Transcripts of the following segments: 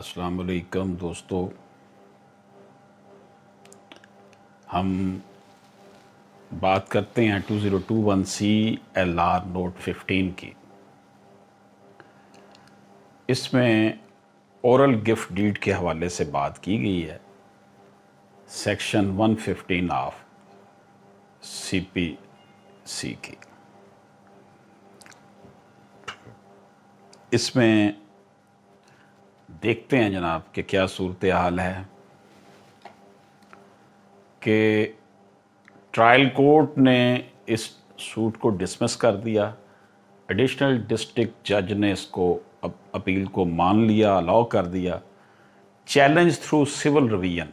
अस्सलाम वालेकुम दोस्तों हम बात करते हैं 2021 C L R note fifteen की इसमें औरल गिफ्ट डीड के हवाले से बात की गई है section 115 of C P C की इसमें देखते हैं जनाब कि क्या सूरत हाल है कि ट्रायल कोर्ट ने इस सूट को डिसमिस कर दिया एडिशनल डिस्ट्रिक्ट जज ने इसको अपील को मान लिया अलाउ कर दिया challenge through civil revision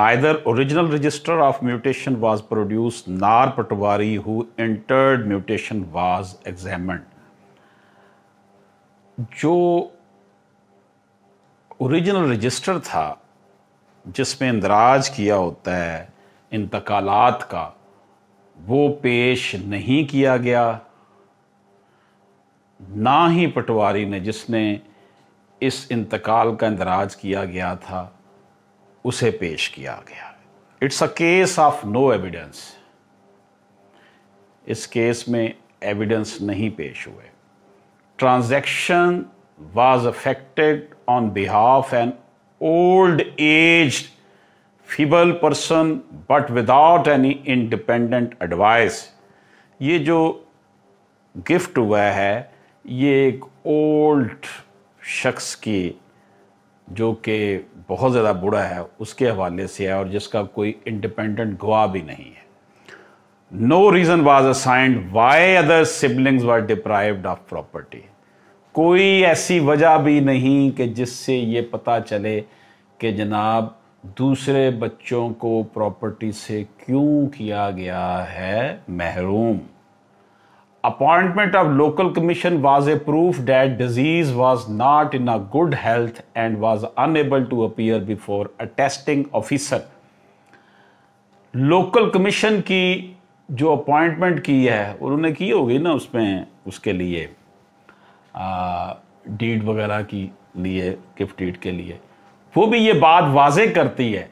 neither original register of mutation was produce nor patwari who entered mutation was exam जो ओरिजिनल रजिस्टर था जिसमें इंदराज किया होता है इंतकालात का वो पेश नहीं किया गया ना ही पटवारी ने जिसने इस इंतकाल का इंदराज किया गया था उसे पेश किया गया it's a case of no evidence इस केस में एविडेंस नहीं पेश हुए transaction was affected on behalf an old aged feeble person but without any independent advice ये जो गिफ्ट हुआ है ये एक ओल्ड शख्स की जो कि बहुत ज़्यादा बुरा है उसके हवाले से है और जिसका कोई इंडिपेंडेंट गवाह भी नहीं है no reason was assigned why other siblings were deprived of property कोई ऐसी वजह भी नहीं कि जिससे ये पता चले कि जनाब दूसरे बच्चों को प्रॉपर्टी से क्यों किया गया है महरूम appointment of local commission was a proof that deceased was not in a good health and was unable to appear before a testing officer local commission की जो अपॉइंटमेंट की है उन्होंने की होगी ना उसमें उसके लिए डीड वगैरह की लिए गिफ्ट डीड के लिए वो भी ये बात वाजे करती है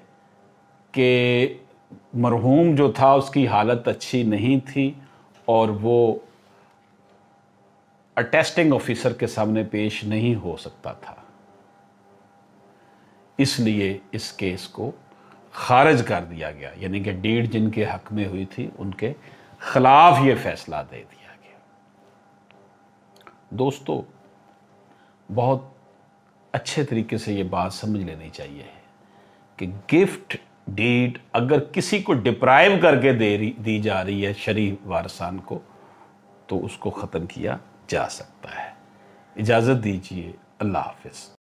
कि मरहूम जो था उसकी हालत अच्छी नहीं थी और वो अटेस्टिंग ऑफिसर के सामने पेश नहीं हो सकता था इसलिए इस केस को खारिज कर दिया गया यानी कि डीड जिनके हक में हुई थी उनके खिलाफ ये फैसला दे दिया दोस्तों बहुत अच्छे तरीके से ये बात समझ लेनी चाहिए कि गिफ्ट डीड अगर किसी को डिप्राइव करके दे रही दी जा रही है शरीफ वारसान को तो उसको ख़त्म किया जा सकता है इजाज़त दीजिए अल्लाह हाफिज़